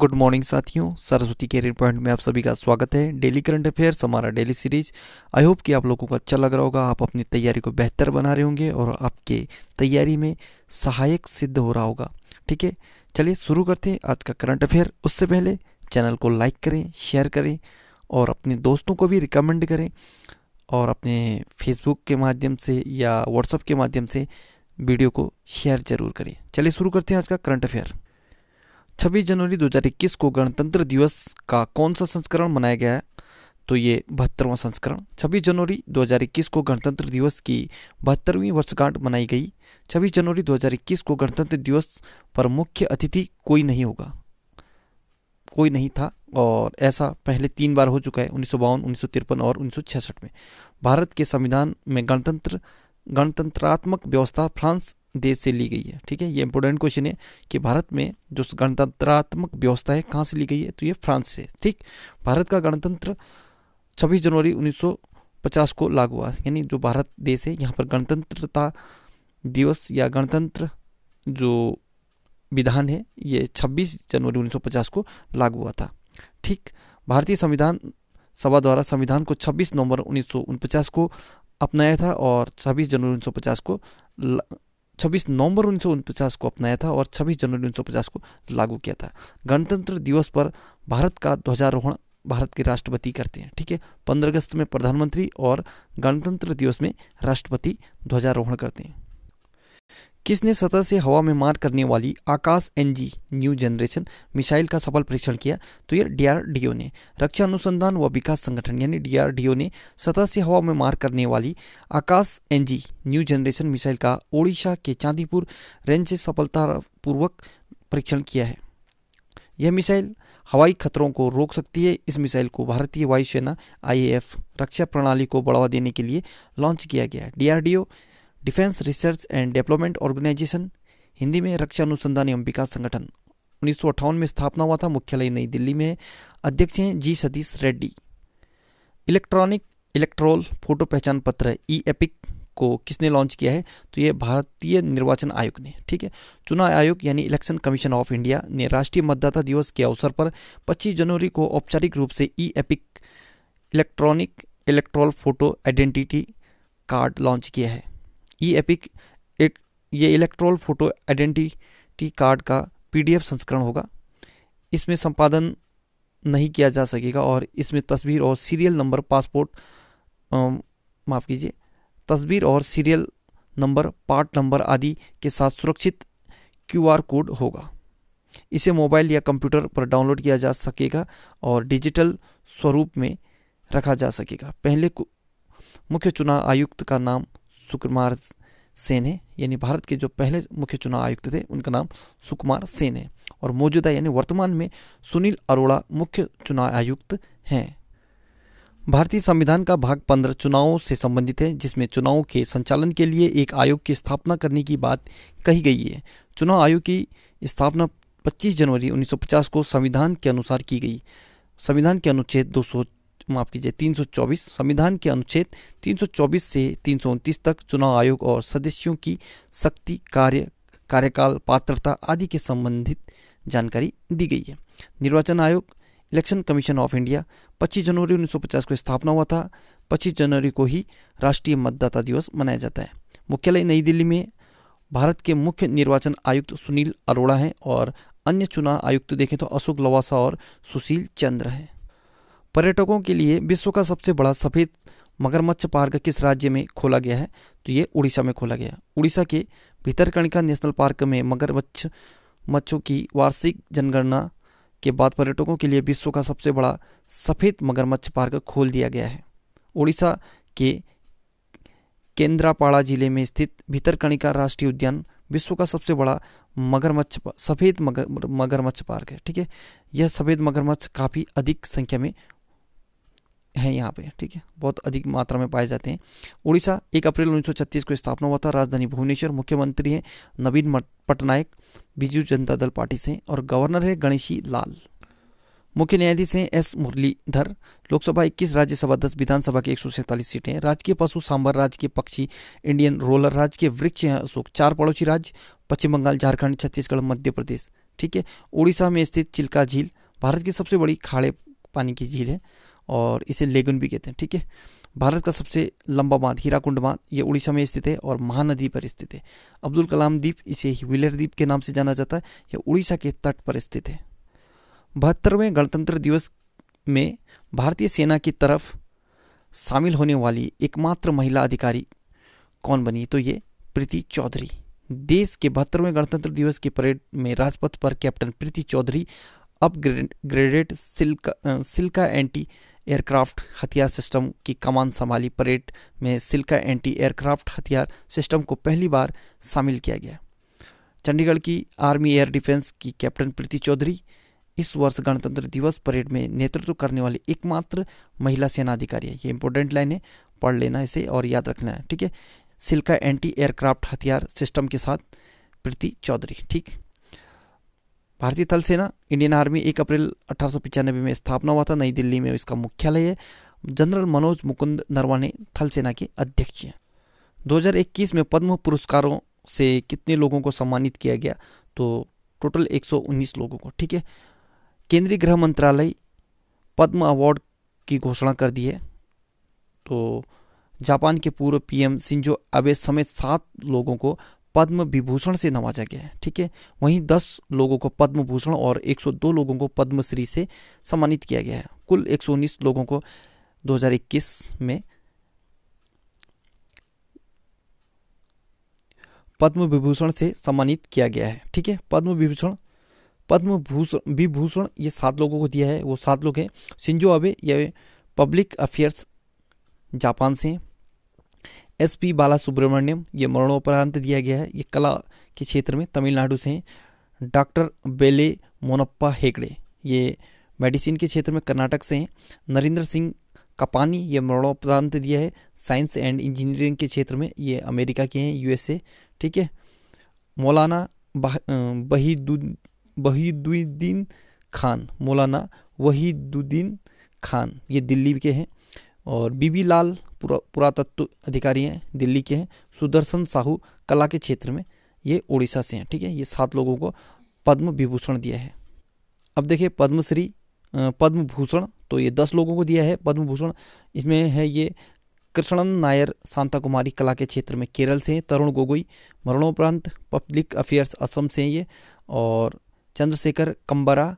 good morning साथियों Saraswati career point में आप सभी का स्वागत है डेली करंट अफेयर्स हमारा डेली सीरीज आई होप कि आप लोगों को अच्छा लग रहा होगा आप अपनी तैयारी को बेहतर बना रहे होंगे और आपके तैयारी में सहायक सिद्ध हो रहा होगा ठीक है चलिए शुरू करते हैं आज का करंट अफेयर उससे पहले चैनल को लाइक करें शेयर करें और अपने दोस्तों को भी रिकमेंड करें और अपने फेसबुक के माध्यम से या व्हाट्सअप के माध्यम से वीडियो को शेयर जरूर करें चलिए शुरू करते हैं आज का करंट अफेयर छब्बीस जनवरी 2021 को गणतंत्र दिवस का कौन सा संस्करण मनाया गया है तो ये बहत्तरवां संस्करण 26 जनवरी 2021 को गणतंत्र दिवस की बहत्तरवीं वर्षगांठ मनाई गई 26 जनवरी 2021 को गणतंत्र दिवस पर मुख्य अतिथि कोई नहीं होगा कोई नहीं था और ऐसा पहले तीन बार हो चुका है उन्नीस सौ और उन्नीस में भारत के संविधान में गणतंत्र गणतंत्रात्मक व्यवस्था फ्रांस देश से ली गई है ठीक है ये इंपॉर्टेंट क्वेश्चन है कि भारत में जो गणतंत्रात्मक व्यवस्था है कहाँ से ली गई है तो ये फ्रांस से ठीक भारत का गणतंत्र 26 जनवरी 1950 को लागू हुआ यानी जो भारत देश है यहाँ पर गणतंत्रता दिवस या गणतंत्र जो विधान है ये 26 जनवरी 1950 को लागू हुआ था ठीक भारतीय संविधान सभा द्वारा संविधान को 26 नवंबर उन्नीस को अपनाया था और 26 जनवरी 1950 को छब्बीस नवंबर उन्नीस सौ उनपचास को अपनाया था और छब्बीस जनवरी उन्नीस सौ पचास को लागू किया था गणतंत्र दिवस पर भारत का ध्वजारोहण भारत के राष्ट्रपति करते हैं ठीक है पंद्रह अगस्त में प्रधानमंत्री और गणतंत्र दिवस में राष्ट्रपति ध्वजारोहण करते हैं किसने सतह से हवा में मार करने वाली Akash NG new generation missile का सफल परीक्षण किया तो यह डीआरडीओ ने रक्षा अनुसंधान व विकास संगठन यानी डीआरडीओ ने सतह से हवा में मार करने वाली Akash NG new generation missile का ओडिशा के चांदीपुर रेंज से सफलतापूर्वक परीक्षण किया है यह मिसाइल हवाई खतरों को रोक सकती है इस मिसाइल को भारतीय वायुसेना आई रक्षा प्रणाली को बढ़ावा देने के लिए लॉन्च किया गया DRDO defence research and development organisation Hindi में रक्षा अनुसंधान एवं विकास संगठन उन्नीस में स्थापना हुआ था मुख्यालय नई दिल्ली में अध्यक्ष हैं G Satish Reddy electronic electoral photo पहचान पत्र ई एपिक को किसने लॉन्च किया है तो ये भारतीय निर्वाचन आयोग ने ठीक है चुनाव आयोग यानी इलेक्शन कमीशन ऑफ इंडिया ने राष्ट्रीय मतदाता दिवस के अवसर पर 25 जनवरी को औपचारिक रूप से E EPIC electronic electoral photo identity card launch किया है ई एपिक एक ये इलेक्ट्रोल फोटो आइडेंटिटी कार्ड का पीडीएफ संस्करण होगा इसमें संपादन नहीं किया जा सकेगा और इसमें तस्वीर और सीरियल नंबर पासपोर्ट माफ़ कीजिए तस्वीर और सीरियल नंबर पार्ट नंबर आदि के साथ सुरक्षित क्यूआर कोड होगा इसे मोबाइल या कंप्यूटर पर डाउनलोड किया जा सकेगा और डिजिटल स्वरूप में रखा जा सकेगा पहले मुख्य चुनाव आयुक्त का नाम सुकुमार सेन है यानी भारत के जो पहले मुख्य चुनाव आयुक्त थे उनका नाम सुकुमार सेन है और मौजूदा यानी वर्तमान में सुनील अरोड़ा मुख्य चुनाव आयुक्त हैं भारतीय संविधान का भाग पंद्रह चुनावों से संबंधित है जिसमें चुनावों के संचालन के लिए एक आयोग की स्थापना करने की बात कही गई है चुनाव आयोग की स्थापना 25 जनवरी 1950 को संविधान के अनुसार की गई संविधान के अनुच्छेद दो माफ कीजिए 324 संविधान के अनुच्छेद 324 से तीन तक चुनाव आयोग और सदस्यों की शक्ति कार्य कार्यकाल पात्रता आदि के संबंधित जानकारी दी गई है निर्वाचन आयोग इलेक्शन कमीशन ऑफ इंडिया 25 जनवरी 1950 को स्थापना हुआ था 25 जनवरी को ही राष्ट्रीय मतदाता दिवस मनाया जाता है मुख्यालय नई दिल्ली में भारत के मुख्य निर्वाचन आयुक्त सुनील अरोड़ा हैं और अन्य चुनाव आयुक्त देखें तो अशोक लवासा और सुशील चंद्र हैं पर्यटकों के लिए विश्व का सबसे बड़ा सफ़ेद मगरमच्छ पार्क किस राज्य में खोला गया है तो ये उड़ीसा में खोला गया उड़ीसा के भीतरकणिका नेशनल पार्क में मगरमच्छ मच्छों की वार्षिक जनगणना के बाद पर्यटकों के लिए विश्व का सबसे बड़ा सफ़ेद मगरमच्छ पार्क खोल दिया गया है उड़ीसा के केंद्रापाड़ा जिले में स्थित भीतरकणिका राष्ट्रीय उद्यान विश्व का सबसे बड़ा मगरमच्छ सफ़ेद मगर मगरमच्छ पार्क है ठीक है यह सफ़ेद मगरमच्छ काफ़ी अधिक संख्या में हैं यहाँ पे ठीक है बहुत अधिक मात्रा में पाए जाते हैं उड़ीसा एक अप्रैल 1936 को स्थापना हुआ था राजधानी भुवनेश्वर मुख्यमंत्री हैं नवीन पटनायक बीजू जनता दल पार्टी से और गवर्नर है गणेशी लाल मुख्य न्यायाधीश हैं एस मुरलीधर लोकसभा इक्कीस राज्यसभा दस विधानसभा की एक सौ सैंतालीस सीटें हैं राजकीय पशु सांबर राज्य के पक्षी इंडियन रोलर राज्य के वृक्ष हैं अशोक चार पड़ोसी राज्य पश्चिम बंगाल झारखंड छत्तीसगढ़ मध्य प्रदेश ठीक है उड़ीसा में स्थित चिल्का झील भारत की सबसे बड़ी खाड़े पानी की झील है और इसे लेगुन भी कहते हैं ठीक है भारत का सबसे लंबा बांध हीराकुंड बांध ये उड़ीसा में स्थित है और महानदी पर स्थित है अब्दुल कलाम द्वीप इसे विलर द्वीप के नाम से जाना जाता है यह उड़ीसा के तट पर स्थित है बहत्तरवें गणतंत्र दिवस में भारतीय सेना की तरफ शामिल होने वाली एकमात्र महिला अधिकारी कौन बनी तो ये प्रीति चौधरी देश के बहत्तरवें गणतंत्र दिवस के परेड में राजपथ पर captain Preeti Chaudhary upgraded Shilka Shilka anti aircraft हथियार सिस्टम की कमान संभाली परेड में सिल्का एंटी एयरक्राफ्ट हथियार सिस्टम को पहली बार शामिल किया गया चंडीगढ़ की आर्मी एयर डिफेंस की कैप्टन प्रीति चौधरी इस वर्ष गणतंत्र दिवस परेड में नेतृत्व करने वाली एकमात्र महिला सेना अधिकारी है ये इंपॉर्टेंट लाइन है पढ़ लेना इसे और याद रखना है ठीक है सिल्का एंटी एयरक्राफ्ट हथियार सिस्टम के साथ प्रीति चौधरी ठीक भारतीय थल सेना इंडियन आर्मी एक अप्रैल अठारह में स्थापना हुआ था नई दिल्ली में इसका मुख्यालय है जनरल मनोज मुकुंद नरवाने थल सेना के अध्यक्ष हैं 2021 में पद्म पुरस्कारों से कितने लोगों को सम्मानित किया गया तो टोटल 119 लोगों को ठीक है केंद्रीय गृह मंत्रालय पद्म अवार्ड की घोषणा कर दी है तो जापान के पूर्व पीएम सिंजो अबे समेत सात लोगों को पद्म विभूषण से नवाजा गया है ठीक है वहीं दस लोगों को पद्म भूषण और 102 लोगों को पद्मश्री से सम्मानित किया गया है कुल एक लोगों को 2021 में पद्म विभूषण से सम्मानित किया गया है ठीक है पद्म विभूषण पद्म भूषण विभूषण ये सात लोगों को दिया है वो सात लोग हैं सिंजो अबे ये पब्लिक अफेयर्स जापान से एस पी बाला सुब्रमण्यम ये मरणोपरांत दिया गया है ये कला के क्षेत्र में तमिलनाडु से हैं डॉक्टर बेले मोनप्पा हेगड़े ये मेडिसिन के क्षेत्र में कर्नाटक से हैं नरेंद्र सिंह कपानी ये मरणोपरांत दिया है साइंस एंड इंजीनियरिंग के क्षेत्र में ये अमेरिका के हैं यूएसए ठीक है मौलाना बहीदु वहीदुद्दीन खान मौलाना वहीदुद्दीन खान ये दिल्ली के हैं और बीबी लाल पुरातत्व अधिकारी हैं दिल्ली के हैं सुदर्शन साहू कला के क्षेत्र में ये उड़ीसा से हैं ठीक है ये सात लोगों को पद्म विभूषण दिया है अब देखिए पद्मश्री पद्म भूषण तो ये दस लोगों को दिया है पद्म भूषण इसमें है ये कृष्णन नायर शांता कुमारी कला के क्षेत्र में केरल से हैं तरुण गोगोई मरणोपरांत पब्लिक अफेयर्स असम से हैं ये और चंद्रशेखर कंबरा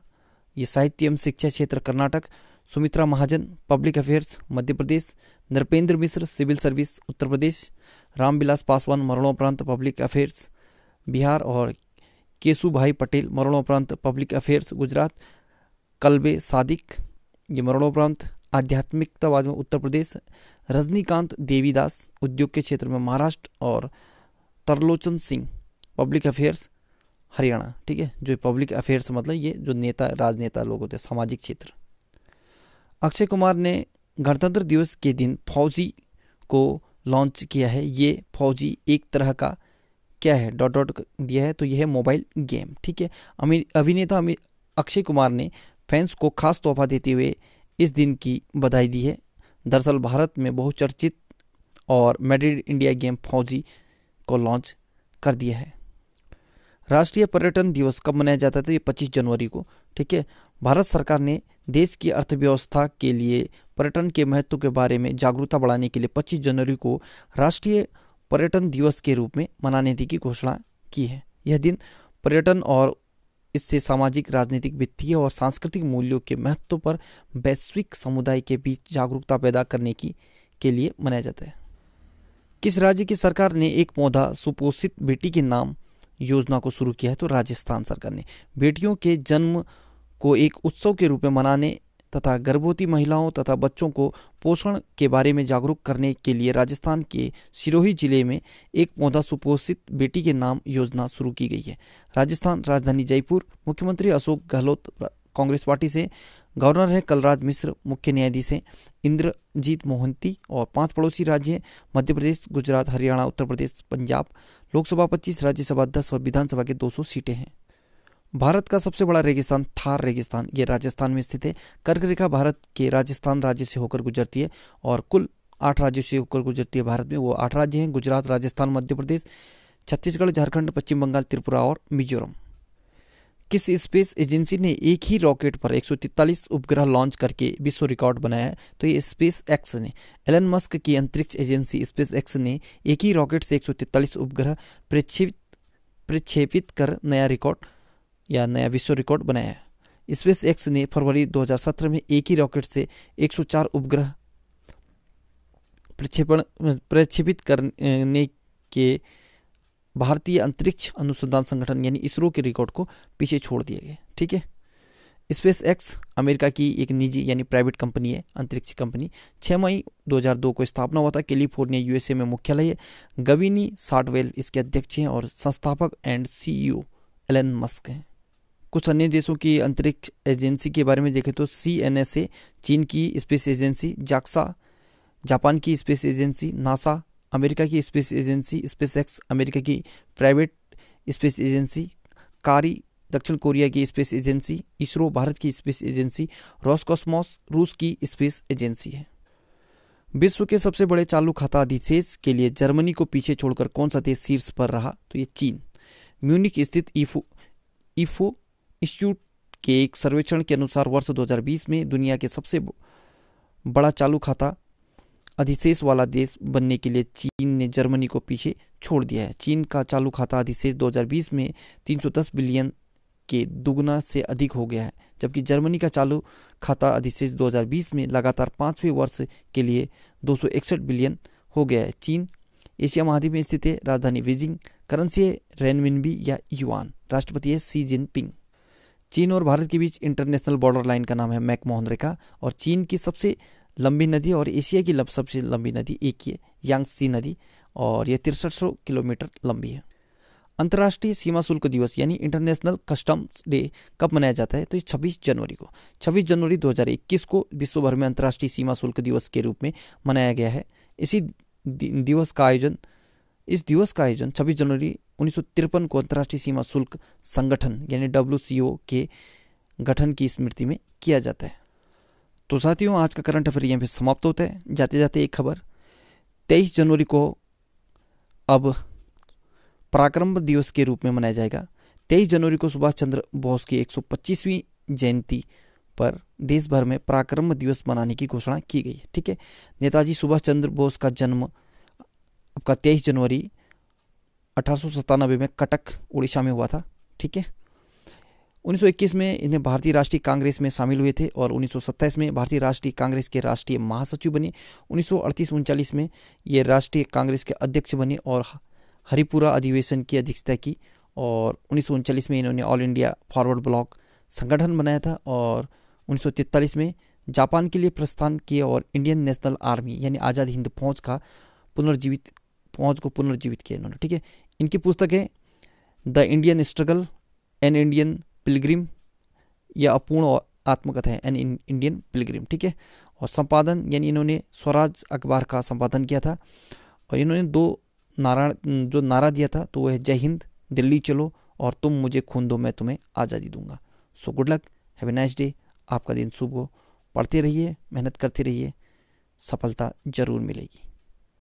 ये साहित्य एवं शिक्षा क्षेत्र Karnataka Sumitra Mahajan public affairs Madhya Pradesh Nripendra Mishra civil service Uttar Pradesh Ramvilas Paswan मरणोपरांत पब्लिक अफेयर्स बिहार और केसूभाई पटेल मरणोपरांत पब्लिक अफेयर्स गुजरात कल्बे सादिक ये मरणोपरांत आध्यात्मिकतावाद में उत्तर प्रदेश रजनीकांत देवीदास उद्योग के क्षेत्र में महाराष्ट्र और तरलोचन सिंह पब्लिक अफेयर्स हरियाणा ठीक है जो पब्लिक अफेयर्स मतलब ये जो नेता राजनेता लोग होते हैं सामाजिक क्षेत्र अक्षय कुमार ने गणतंत्र दिवस के दिन फौजी को लॉन्च किया है ये फौजी एक तरह का क्या है डॉट डॉट दिया है तो यह है मोबाइल गेम ठीक है अभिनेता अक्षय कुमार ने फैंस को खास तोहफा देते हुए इस दिन की बधाई दी है दरअसल भारत में बहुचर्चित और मेडिड इंडिया गेम फौजी को लॉन्च कर दिया है राष्ट्रीय पर्यटन दिवस कब मनाया जाता है तो ये 25 जनवरी को ठीक है भारत सरकार ने देश की अर्थव्यवस्था के लिए पर्यटन के महत्व के बारे में जागरूकता बढ़ाने के लिए 25 जनवरी को राष्ट्रीय पर्यटन दिवस के रूप में मनाने की घोषणा की है यह दिन पर्यटन और इससे सामाजिक राजनीतिक वित्तीय और सांस्कृतिक मूल्यों के महत्व पर वैश्विक समुदाय के बीच जागरूकता पैदा करने की के लिए मनाया जाता है किस राज्य की सरकार ने एक पौधा सुपोषित बेटी के नाम योजना को शुरू किया है तो राजस्थान सरकार ने बेटियों के जन्म को एक उत्सव के रूप में मनाने तथा गर्भवती महिलाओं तथा बच्चों को पोषण के बारे में जागरूक करने के लिए राजस्थान के सिरोही जिले में एक पौधा सुपोषित बेटी के नाम योजना शुरू की गई है राजस्थान राजधानी जयपुर मुख्यमंत्री अशोक गहलोत कांग्रेस पार्टी से गवर्नर हैं कलराज मिश्र मुख्य न्यायाधीश हैं इंद्रजीत मोहंती और पांच पड़ोसी राज्य हैं मध्य प्रदेश गुजरात हरियाणा उत्तर प्रदेश पंजाब लोकसभा पच्चीस राज्यसभा दस और विधानसभा के दो सीटें हैं भारत का सबसे बड़ा रेगिस्तान थार रेगिस्तान ये राजस्थान में स्थित है कर्क रेखा भारत के राजस्थान राज्य से होकर गुजरती है और कुल आठ राज्यों से होकर गुजरती है भारत में वो आठ राज्य हैं गुजरात राजस्थान मध्य प्रदेश छत्तीसगढ़ झारखंड पश्चिम बंगाल त्रिपुरा और मिजोरम किस स्पेस एजेंसी ने एक ही रॉकेट पर एक उपग्रह लॉन्च करके विश्व रिकॉर्ड बनाया है तो ये स्पेस एक्स ने एलन मस्क की अंतरिक्ष एजेंसी स्पेस एक्स ने एक ही रॉकेट से एक उपग्रह प्रक्षेपित प्रक्षेपित कर नया रिकॉर्ड या नया विश्व रिकॉर्ड बनाया है स्पेस एक्स ने फरवरी 2017 में एक ही रॉकेट से 104 उपग्रह प्रक्षेपण प्रक्षेपित करने के भारतीय अंतरिक्ष अनुसंधान संगठन यानी इसरो के रिकॉर्ड को पीछे छोड़ दिए गए ठीक है स्पेस एक्स अमेरिका की एक निजी यानी प्राइवेट कंपनी है अंतरिक्ष कंपनी 6 मई 2002 को स्थापना हुआ था कैलिफोर्निया यूएसए में मुख्यालय है गविनी साटवेल इसके अध्यक्ष हैं और संस्थापक एंड सीईओ एलन मस्क हैं कुछ अन्य देशों की अंतरिक्ष एजेंसी के बारे में देखें तो सी चीन की स्पेस एजेंसी जाक्सा जापान की स्पेस एजेंसी नासा अमेरिका की space agency space X America की प्राइवेट स्पेस एजेंसी कारी दक्षिण कोरिया की स्पेस एजेंसी इसरो भारत की स्पेस एजेंसी रॉसकॉस्मोस रूस की स्पेस एजेंसी है विश्व के सबसे बड़े चालू खाता अधिशेष के लिए जर्मनी को पीछे छोड़कर कौन सा देश शीर्ष पर रहा तो ये चीन म्यूनिक स्थित ईफो ईफो इंस्टीट्यूट के एक सर्वेक्षण के अनुसार वर्ष 2020 में दुनिया के सबसे बड़ा चालू खाता अधिशेष वाला देश बनने के लिए चीन ने जर्मनी को पीछे छोड़ दिया है चीन का चालू खाता अधिशेष 2020 में 310 बिलियन के दुगना से अधिक हो गया है जबकि जर्मनी का चालू खाता अधिशेष 2020 में लगातार पाँचवें वर्ष के लिए दो बिलियन हो गया है चीन एशिया महाद्वीप में स्थित है राजधानी बीजिंग करेंसी है रेनमिनबी या युआन राष्ट्रपति है सी जिनपिंग चीन और भारत के बीच इंटरनेशनल बॉर्डर लाइन का नाम है मैकमोहन रेखा और चीन की सबसे लंबी नदी और एशिया की लब सबसे लंबी नदी एक ही है यांगसी नदी और यह तिरसठ सौ किलोमीटर लंबी है अंतर्राष्ट्रीय सीमा शुल्क दिवस यानी इंटरनेशनल कस्टम्स डे कब मनाया जाता है तो ये 26 जनवरी को 26 जनवरी 2021 को विश्व भर में अंतर्राष्ट्रीय सीमा शुल्क दिवस के रूप में मनाया गया है इसी दिवस का आयोजन इस दिवस का आयोजन 26 जनवरी उन्नीस को अंतर्राष्ट्रीय सीमा शुल्क संगठन यानी डब्ल्यू के गठन की स्मृति में किया जाता है तो साथियों आज का करंट अफेयर यहाँ पे समाप्त होता है जाते जाते एक खबर 23 जनवरी को अब पराक्रम दिवस के रूप में मनाया जाएगा 23 जनवरी को सुभाष चंद्र बोस की 125वीं जयंती पर देश भर में पराक्रम दिवस मनाने की घोषणा की गई ठीक है नेताजी सुभाष चंद्र बोस का जन्म आपका तेईस जनवरी अठारह में कटक उड़ीसा में हुआ था ठीक है 1921 में इन्हें भारतीय राष्ट्रीय कांग्रेस में शामिल हुए थे और 1927 में भारतीय राष्ट्रीय कांग्रेस के राष्ट्रीय महासचिव बने उन्नीस सौ में ये राष्ट्रीय कांग्रेस के अध्यक्ष बने और हरिपुरा अधिवेशन की अध्यक्षता की और उन्नीस में इन्होंने ऑल इंडिया फॉरवर्ड ब्लॉक संगठन बनाया था और उन्नीस में जापान के लिए प्रस्थान किए और इंडियन नेशनल आर्मी यानी आज़ाद हिंद फौज का पुनर्जीवित पहुंच को पुनर्जीवित किया इन्होंने ठीक है इनकी पुस्तक है the Indian struggle an Indian pilgrim या अपूर्ण आत्मकथा है एन इंडियन पिलग्रिम ठीक है और संपादन यानी इन्होंने स्वराज अखबार का संपादन किया था और इन्होंने दो नारा जो नारा दिया था तो वह है जय हिंद दिल्ली चलो और तुम मुझे खून दो मैं तुम्हें आज़ादी दूंगा so good luck have a nice day आपका दिन शुभ हो पढ़ते रहिए मेहनत करते रहिए सफलता ज़रूर मिलेगी